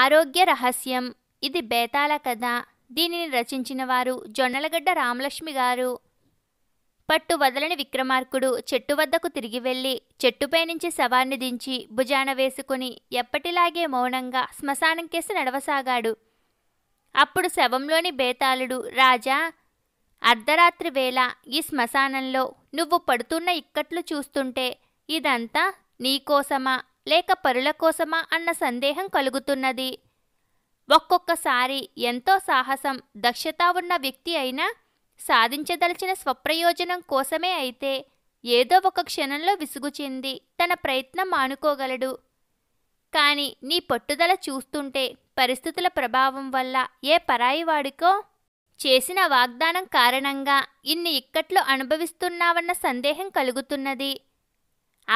ఆరోగ్య రహస్యం ఇది బేతాల కథ దీనిని రచించిన వారు జొన్నలగడ్డ రామలక్ష్మి గారు పట్టు వదలని విక్రమార్కుడు చెట్టు వద్దకు తిరిగి వెళ్ళి చెట్టుపై నుంచి శవాన్ని దించి భుజాన వేసుకుని ఎప్పటిలాగే మౌనంగా శ్మశానం కేసి నడవసాగాడు అప్పుడు శవంలోని బేతాళుడు రాజా అర్ధరాత్రి వేళ ఈ శ్మశానంలో నువ్వు పడుతున్న ఇక్కట్లు చూస్తుంటే ఇదంతా నీకోసమా లేక పరుల కోసమా అన్న సందేహం కలుగుతున్నది ఒక్కొక్కసారి ఎంతో సాహసం దక్షత ఉన్న వ్యక్తి అయినా సాధించదలిచిన స్వప్రయోజనం కోసమే అయితే ఏదో ఒక క్షణంలో విసుగుచింది తన ప్రయత్నం మానుకోగలడు కాని నీ పట్టుదల చూస్తుంటే పరిస్థితుల ప్రభావం వల్ల ఏ పరాయివాడికో చేసిన వాగ్దానం కారణంగా ఇన్ని ఇక్కట్లు అనుభవిస్తున్నావన్న సందేహం కలుగుతున్నది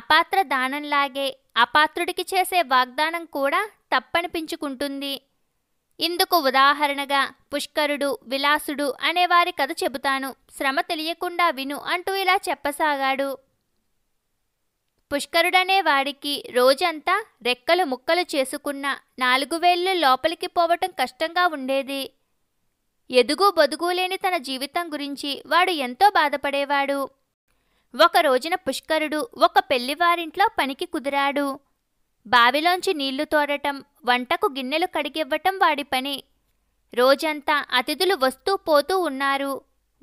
అపాత్ర దానంలాగే అపాత్రుడికి చేసే వాగ్దానం కూడా తప్పనిపించుకుంటుంది ఇందుకు ఉదాహరణగా పుష్కరుడు విలాసుడు అనేవారి కథ చెబుతాను శ్రమ తెలియకుండా విను అంటూ ఇలా చెప్పసాగాడు పుష్కరుడనే వాడికి రోజంతా రెక్కలు ముక్కలు చేసుకున్న నాలుగు వేళ్ళు లోపలికి పోవటం కష్టంగా ఉండేది ఎదుగు బొదుగు లేని తన జీవితం గురించి వాడు ఎంతో బాధపడేవాడు ఒక రోజున పుష్కరుడు ఒక పెళ్లివారింట్లో పనికి కుదిరాడు బావిలోంచి నీళ్లు తోడటం వంటకు గిన్నెలు కడిగివ్వటం వాడి పని రోజంతా అతిథులు వస్తూ పోతూ ఉన్నారు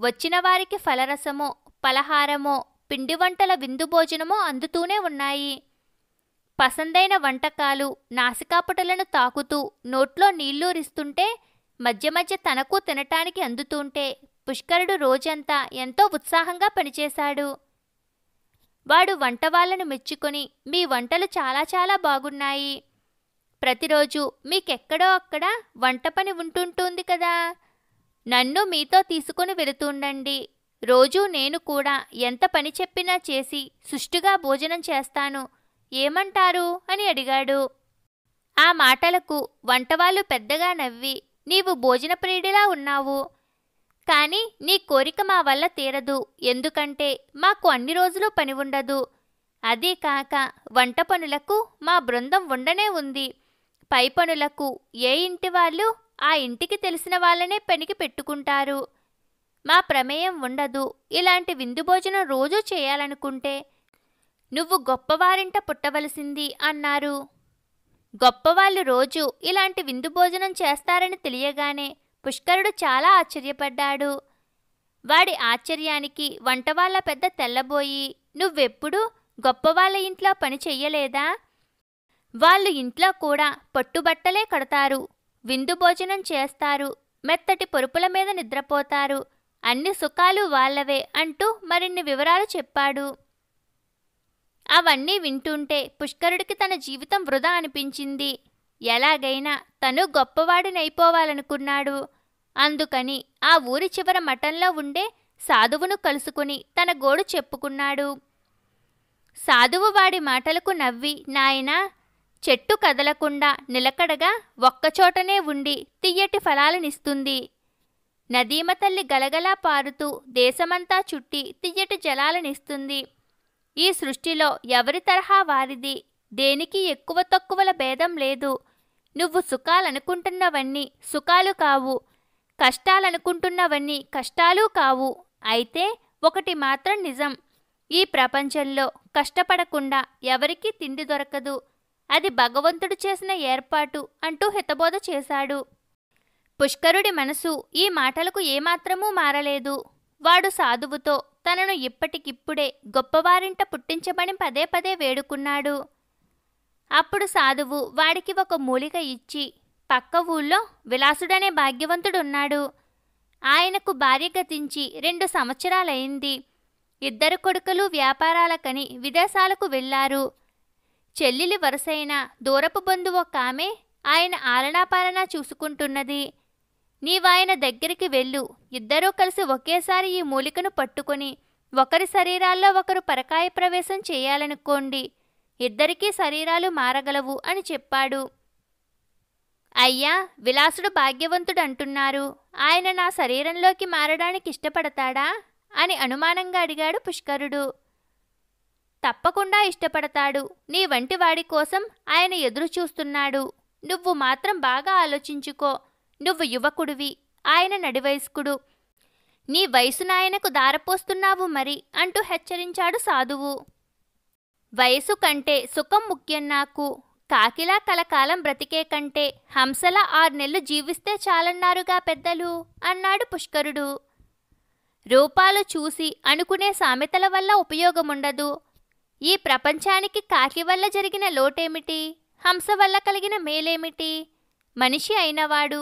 వచ్చిన వారికి ఫలరసమో పలహారమో పిండి వంటల విందు భోజనమో అందుతూనే ఉన్నాయి పసందైన వంటకాలు నాసికాపుటలను తాకుతూ నోట్లో నీళ్లూరిస్తుంటే మధ్య మధ్య తనకు తినటానికి అందుతుంటే పుష్కరుడు రోజంతా ఎంతో ఉత్సాహంగా పనిచేశాడు వాడు వంట వాళ్ళను మెచ్చుకొని మీ వంటలు చాలా చాలా బాగున్నాయి ప్రతిరోజు మీకెక్కడో అక్కడ వంట పని ఉంటుంటుంది కదా నన్ను మీతో తీసుకుని వెళుతుండండి రోజూ నేను కూడా ఎంత పని చెప్పినా చేసి సుష్టుగా భోజనం చేస్తాను ఏమంటారు అని అడిగాడు ఆ మాటలకు వంటవాళ్ళు పెద్దగా నవ్వి నీవు భోజన ప్రియుడిలా ఉన్నావు కానీ నీ కోరిక మా వల్ల తీరదు ఎందుకంటే మాకు అన్ని రోజులు పని ఉండదు అదే కాక వంట పనులకు మా బృందం ఉండనే ఉంది పై పనులకు ఏ ఇంటి వాళ్ళు ఆ ఇంటికి తెలిసిన వాళ్ళనే పనికి పెట్టుకుంటారు మా ప్రమేయం ఉండదు ఇలాంటి విందు భోజనం రోజూ చేయాలనుకుంటే నువ్వు గొప్పవారింట పుట్టవలసింది అన్నారు గొప్పవాళ్ళు రోజు ఇలాంటి విందు భోజనం చేస్తారని తెలియగానే పుష్కరుడు చాలా ఆశ్చర్యపడ్డాడు వాడి ఆశ్చర్యానికి వంటవాళ్ల పెద్ద తెల్లబోయి నువ్వెప్పుడూ గొప్పవాళ్ళ ఇంట్లో పని చెయ్యలేదా వాళ్ళు ఇంట్లో కూడా పట్టుబట్టలే కడతారు విందు భోజనం చేస్తారు మెత్తటి పరుపుల మీద నిద్రపోతారు అన్ని సుఖాలు వాళ్ళవే అంటూ మరిన్ని వివరాలు చెప్పాడు అవన్నీ వింటుంటే పుష్కరుడికి తన జీవితం వృధా అనిపించింది ఎలాగైనా తను గొప్పవాడినైపోవాలనుకున్నాడు అందుకని ఆ ఊరి చివర మఠంలో ఉండే సాధువును కలుసుకుని తన గోడు చెప్పుకున్నాడు సాధువు వాడి మాటలకు నవ్వి నాయనా చెట్టు కదలకుండా నిలకడగా ఒక్కచోటనే ఉండి తియ్యటి ఫలాలనిస్తుంది నదీమ తల్లి గలగలా పారుతూ దేశమంతా చుట్టి తియ్యటి జలాలనిస్తుంది ఈ సృష్టిలో ఎవరి తరహా వారిది దేనికి ఎక్కువ తక్కువల భేదం లేదు నువ్వు సుఖాలనుకుంటున్నవన్నీ సుఖాలు కావు కష్టాలనుకుంటున్నవన్నీ కష్టాలు కావు అయితే ఒకటి మాత్రం నిజం ఈ ప్రపంచంలో కష్టపడకుండా ఎవరికీ తిండి దొరకదు అది భగవంతుడు చేసిన ఏర్పాటు అంటూ హితబోధ చేశాడు పుష్కరుడి మనసు ఈ మాటలకు ఏమాత్రమూ మారలేదు వాడు సాధువుతో తనను ఇప్పటికిప్పుడే గొప్పవారింట పుట్టించమని పదే పదే వేడుకున్నాడు అప్పుడు సాధువు వాడికి ఒక మూలిక ఇచ్చి పక్క ఊళ్ళో విలాసుడనే భాగ్యవంతుడున్నాడు ఆయనకు భార్య గతించి రెండు సంవత్సరాలైంది ఇద్దరు కొడుకులు వ్యాపారాలకని విదేశాలకు వెళ్ళారు చెల్లిలి వరుసైన దూరపు బంధువు ఒక ఆమె ఆయన ఆలనాపాలనా చూసుకుంటున్నది నీవాయన దగ్గరికి వెళ్ళు ఇద్దరూ కలిసి ఒకేసారి ఈ మూలికను పట్టుకొని ఒకరి శరీరాల్లో ఒకరు పరకాయ ప్రవేశం చేయాలనుకోండి ఇద్దరికీ శరీరాలు మారగలవు అని చెప్పాడు అయ్యా విలాసుడు భాగ్యవంతుడు అంటున్నారు ఆయన నా శరీరంలోకి మారడానికి ఇష్టపడతాడా అని అనుమానంగా అడిగాడు పుష్కరుడు తప్పకుండా ఇష్టపడతాడు నీ వంటి వాడి కోసం ఆయన ఎదురు చూస్తున్నాడు నువ్వు మాత్రం బాగా ఆలోచించుకో నువ్వు యువకుడివి ఆయన నడివయస్కుడు నీ వయసునాయనకు దారపోస్తున్నావు మరి అంటూ హెచ్చరించాడు సాధువు వయసు కంటే సుఖం ముఖ్యం నాకు కాకిలా కలకాలం బ్రతికే కంటే హంసల ఆరు నెలలు జీవిస్తే చాలన్నారుగా పెద్దలు అన్నాడు పుష్కరుడు రూపాలు చూసి అనుకునే సామెతల వల్ల ఉపయోగముండదు ఈ ప్రపంచానికి కాకి వల్ల జరిగిన లోటేమిటి హంస వల్ల కలిగిన మేలేమిటి మనిషి అయినవాడు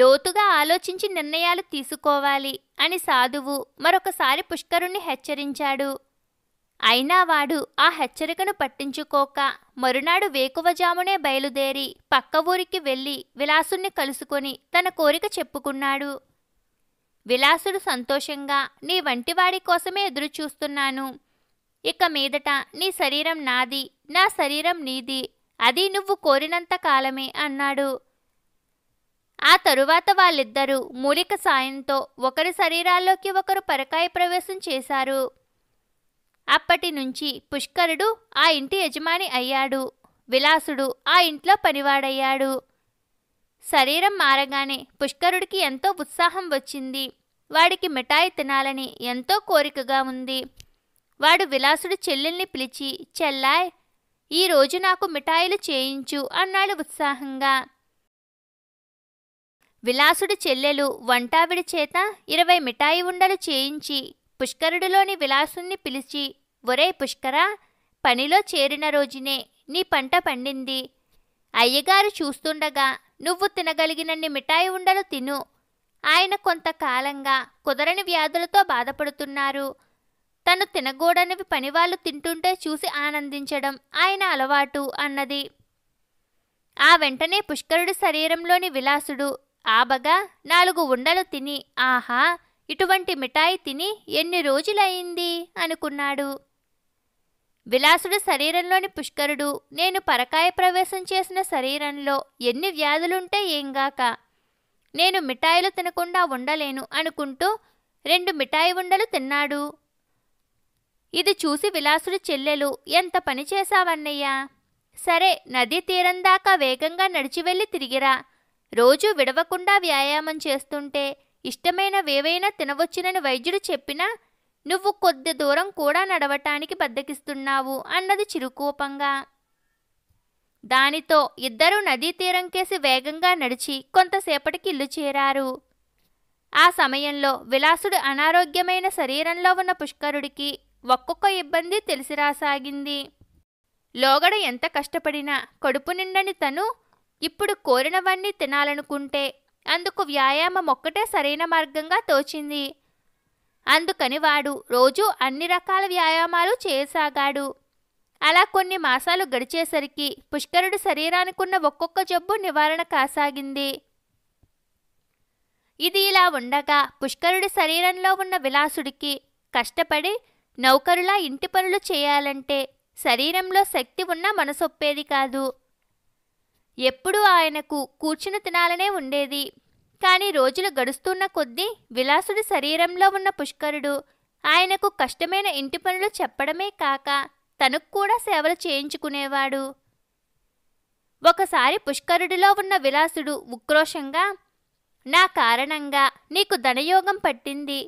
లోతుగా ఆలోచించి నిర్ణయాలు తీసుకోవాలి అని సాధువు మరొకసారి పుష్కరుణ్ణి హెచ్చరించాడు అయినా వాడు ఆ హెచ్చరికను పట్టించుకోక మరునాడు వేకువజామునే బయలుదేరి పక్క ఊరికి వెళ్ళి విలాసుణ్ణి కలుసుకొని తన కోరిక చెప్పుకున్నాడు విలాసుడు సంతోషంగా నీ వంటివాడి కోసమే ఎదురుచూస్తున్నాను ఇక మీదట నీ శరీరం నాది నా శరీరం నీది అది నువ్వు కోరినంత కాలమే అన్నాడు ఆ తరువాత వాళ్ళిద్దరూ మూలిక సాయంతో ఒకరి శరీరాల్లోకి ఒకరు పరకాయ ప్రవేశం చేశారు అప్పటి నుంచి పుష్కరుడు ఆ ఇంటి యజమాని అయ్యాడు విలాసుడు ఆ ఇంట్లో పనివాడయ్యాడు శరీరం మారగానే పుష్కరుడికి ఎంతో ఉత్సాహం వచ్చింది వాడికి మిఠాయి తినాలని ఎంతో కోరికగా ఉంది వాడు విలాసుడు చెల్లెల్ని పిలిచి చెల్లాయ్ ఈరోజు నాకు మిఠాయిలు చేయించు అన్నాడు ఉత్సాహంగా విలాసుడి చెల్లెలు వంటావిడి చేత ఇరవై మిఠాయి ఉండలు చేయించి పుష్కరుడిలోని విలాసుని పిలిచి ఒరే పుష్కర పనిలో చేరిన రోజునే నీ పంట పండింది అయ్యగారు చూస్తుండగా నువ్వు తినగలిగినన్ని మిఠాయి ఉండలు తిను ఆయన కొంతకాలంగా కుదరని వ్యాధులతో బాధపడుతున్నారు తను తినగూడనివి పనివాళ్ళు తింటుంటే చూసి ఆనందించడం ఆయన అలవాటు అన్నది ఆ వెంటనే పుష్కరుడి శరీరంలోని విలాసుడు ఆబగా నాలుగు ఉండలు తిని ఆహా ఇటువంటి మిఠాయి తిని ఎన్ని రోజులయింది అనుకున్నాడు విలాసుడు శరీరంలోని పుష్కరుడు నేను పరకాయ ప్రవేశం చేసిన శరీరంలో ఎన్ని వ్యాధులుంటే ఏంగాక నేను మిఠాయిలు తినకుండా ఉండలేను అనుకుంటూ రెండు మిఠాయి ఉండలు తిన్నాడు ఇది చూసి విలాసుడు చెల్లెలు ఎంత పని చేశావన్నయ్యా సరే నదీ తీరం దాకా వేగంగా నడిచి వెళ్ళి తిరిగిరా రోజూ విడవకుండా వ్యాయామం చేస్తుంటే ఇష్టమైనవేవైనా తినవచ్చునని వైద్యుడు చెప్పినా నువ్వు కొద్ది దూరం కూడా నడవటానికి బద్దకిస్తున్నావు అన్నది చిరుకోపంగా దానితో ఇద్దరూ నదీ తీరం కేసి వేగంగా నడిచి కొంతసేపటికి ఇల్లు చేరారు ఆ సమయంలో విలాసుడు అనారోగ్యమైన శరీరంలో ఉన్న పుష్కరుడికి ఒక్కొక్క ఇబ్బంది తెలిసిరాసాగింది లోగడ ఎంత కష్టపడినా కడుపు నిండని తను ఇప్పుడు కోరినవన్నీ తినాలనుకుంటే అందుకు వ్యాయామం ఒక్కటే సరైన మార్గంగా తోచింది అందుకని వాడు రోజూ అన్ని రకాల వ్యాయామాలు చేయసాగాడు అలా కొన్ని మాసాలు గడిచేసరికి పుష్కరుడి శరీరానికున్న ఒక్కొక్క జబ్బు నివారణ కాసాగింది ఇది ఇలా ఉండగా పుష్కరుడి శరీరంలో ఉన్న విలాసుడికి కష్టపడి నౌకరులా ఇంటి పనులు చేయాలంటే శరీరంలో శక్తి ఉన్నా మనసొప్పేది కాదు ఎప్పుడూ ఆయనకు కూర్చుని తినాలనే ఉండేది కానీ రోజులు గడుస్తున్న కొద్దీ విలాసుడి శరీరంలో ఉన్న పుష్కరుడు ఆయనకు కష్టమైన ఇంటి పనులు చెప్పడమే కాక తనకు కూడా సేవలు చేయించుకునేవాడు ఒకసారి పుష్కరుడిలో ఉన్న విలాసుడు ఉక్రోషంగా నా కారణంగా నీకు ధనయోగం పట్టింది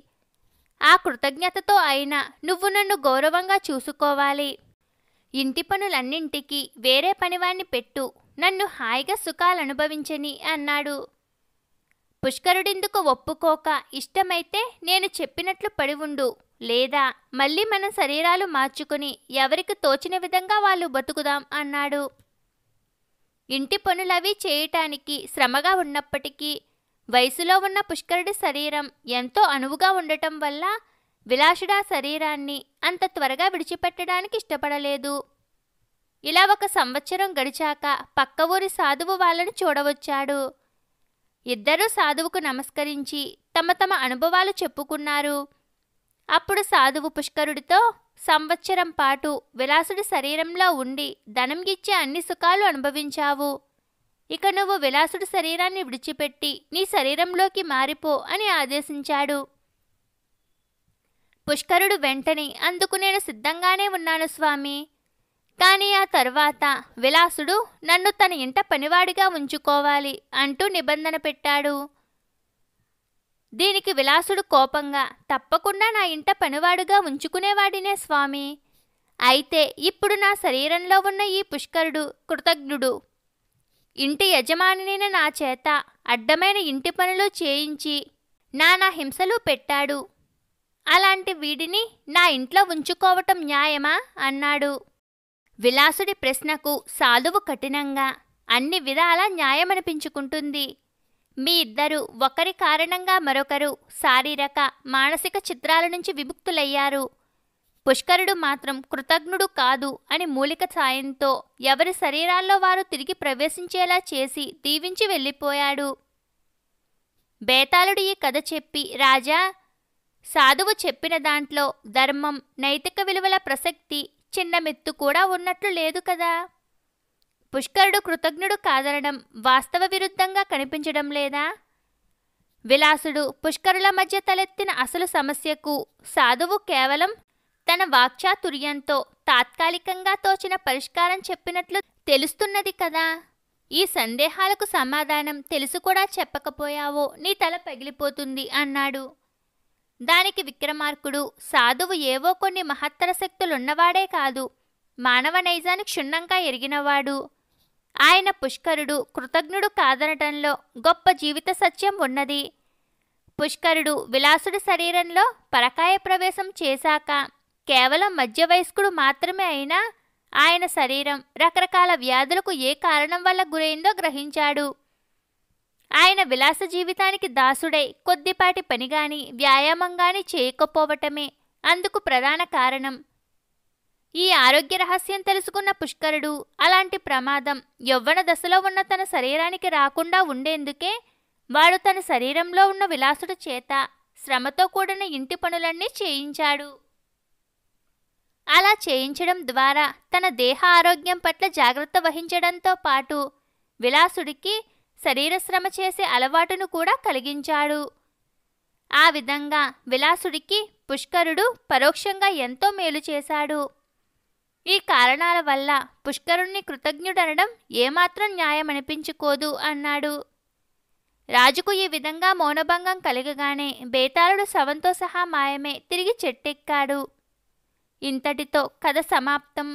ఆ కృతజ్ఞతతో అయినా నువ్వు నన్ను గౌరవంగా చూసుకోవాలి ఇంటి పనులన్నింటికి వేరే పనివాణ్ణి పెట్టు నన్ను హాయిగా సుఖాలనుభవించని అన్నాడు పుష్కరుడిందుకు ఒప్పుకోక ఇష్టమైతే నేను చెప్పినట్లు పడి ఉండు లేదా మళ్ళీ మన శరీరాలు మార్చుకుని ఎవరికి తోచిన విధంగా వాళ్ళు బతుకుదాం అన్నాడు ఇంటి పనులవి చేయటానికి శ్రమగా ఉన్నప్పటికీ వయసులో ఉన్న పుష్కరుడి శరీరం ఎంతో అనువుగా ఉండటం వల్ల విలాసుడా శరీరాన్ని అంత త్వరగా విడిచిపెట్టడానికి ఇష్టపడలేదు ఇలా ఒక సంవత్సరం గడిచాక పక్క ఊరి సాధువు వాళ్ళను చూడవచ్చాడు ఇద్దరూ సాధువుకు నమస్కరించి తమ తమ అనుభవాలు చెప్పుకున్నారు అప్పుడు సాధువు పుష్కరుడితో సంవత్సరం పాటు విలాసుడి శరీరంలో ఉండి ధనం అన్ని సుఖాలు అనుభవించావు ఇక నువ్వు విలాసుడి శరీరాన్ని విడిచిపెట్టి నీ శరీరంలోకి మారిపో అని ఆదేశించాడు పుష్కరుడు వెంటనే అందుకు నేను సిద్ధంగానే ఉన్నాను స్వామి కానీ ఆ తర్వాత విలాసుడు నన్ను తన ఇంట పనివాడిగా ఉంచుకోవాలి అంటూ నిబంధన పెట్టాడు దీనికి విలాసుడు కోపంగా తప్పకుండా నా ఇంట పనివాడుగా ఉంచుకునేవాడినే స్వామి అయితే ఇప్పుడు నా శరీరంలో ఉన్న ఈ పుష్కరుడు కృతజ్ఞుడు ఇంటి యజమానిని నా చేత అడ్డమైన ఇంటి పనులు చేయించి నానా హింసలు పెట్టాడు అలాంటి వీడిని నా ఇంట్లో ఉంచుకోవటం న్యాయమా అన్నాడు విలాసుడి ప్రశ్నకు సాధువు కఠినంగా అన్ని విధాల న్యాయమనిపించుకుంటుంది మీ ఇద్దరు ఒకరి కారణంగా మరొకరు శారీరక మానసిక చిత్రాల నుంచి విముక్తులయ్యారు పుష్కరుడు మాత్రం కృతజ్ఞుడు కాదు అని మూలిక సాయంతో ఎవరి శరీరాల్లో వారు తిరిగి ప్రవేశించేలా చేసి దీవించి వెళ్ళిపోయాడు బేతాళుడు ఈ కథ చెప్పి రాజా సాధువు చెప్పిన దాంట్లో ధర్మం నైతిక విలువల ప్రసక్తి చిన్న మెత్తు కూడా ఉన్నట్లు లేదు కదా పుష్కరుడు కృతజ్ఞుడు కాదనడం వాస్తవ విరుద్ధంగా కనిపించడం లేదా విలాసుడు పుష్కరుల మధ్య తలెత్తిన అసలు సమస్యకు సాధువు కేవలం తన వాక్చాతుర్యంతో తాత్కాలికంగా తోచిన పరిష్కారం చెప్పినట్లు తెలుస్తున్నది కదా ఈ సందేహాలకు సమాధానం తెలుసు కూడా చెప్పకపోయావో నీ తల పగిలిపోతుంది అన్నాడు దానికి విక్రమార్కుడు సాధువు ఏవో కొన్ని మహత్తర శక్తులున్నవాడే కాదు మానవ నైజాన్ని క్షుణ్ణంగా ఎరిగినవాడు ఆయన పుష్కరుడు కృతజ్ఞుడు కాదనటంలో గొప్ప జీవిత సత్యం ఉన్నది పుష్కరుడు విలాసుడి శరీరంలో పరకాయ ప్రవేశం చేశాక కేవలం మధ్యవయస్కుడు మాత్రమే అయినా ఆయన శరీరం రకరకాల వ్యాధులకు ఏ కారణం వల్ల గురైందో గ్రహించాడు ఆయన విలాస జీవితానికి దాసుడై కొద్దిపాటి పనిగాని వ్యాయామంగాని చేయకపోవటమే అందుకు ప్రధాన కారణం ఈ ఆరోగ్య రహస్యం తెలుసుకున్న పుష్కరుడు అలాంటి ప్రమాదం యవ్వన దశలో ఉన్న తన శరీరానికి రాకుండా ఉండేందుకే వాడు తన శరీరంలో ఉన్న విలాసుడు చేత శ్రమతో కూడిన ఇంటి పనులన్నీ చేయించాడు అలా చేయించడం ద్వారా తన దేహ ఆరోగ్యం పట్ల జాగ్రత్త వహించడంతో పాటు విలాసుడికి శరీరశ్రమ చేసే అలవాటును కూడా కలిగించాడు ఆ విధంగా విలాసుడికి పుష్కరుడు పరోక్షంగా ఎంతో మేలు చేశాడు ఈ కారణాల వల్ల పుష్కరుణ్ణి కృతజ్ఞుడనడం ఏమాత్రం న్యాయమనిపించుకోదు అన్నాడు రాజుకు ఈ విధంగా మౌనభంగం కలగగానే బేతాళుడు శవంతో సహా మాయమే తిరిగి చెట్టెక్కాడు ఇంతటితో కథ సమాప్తం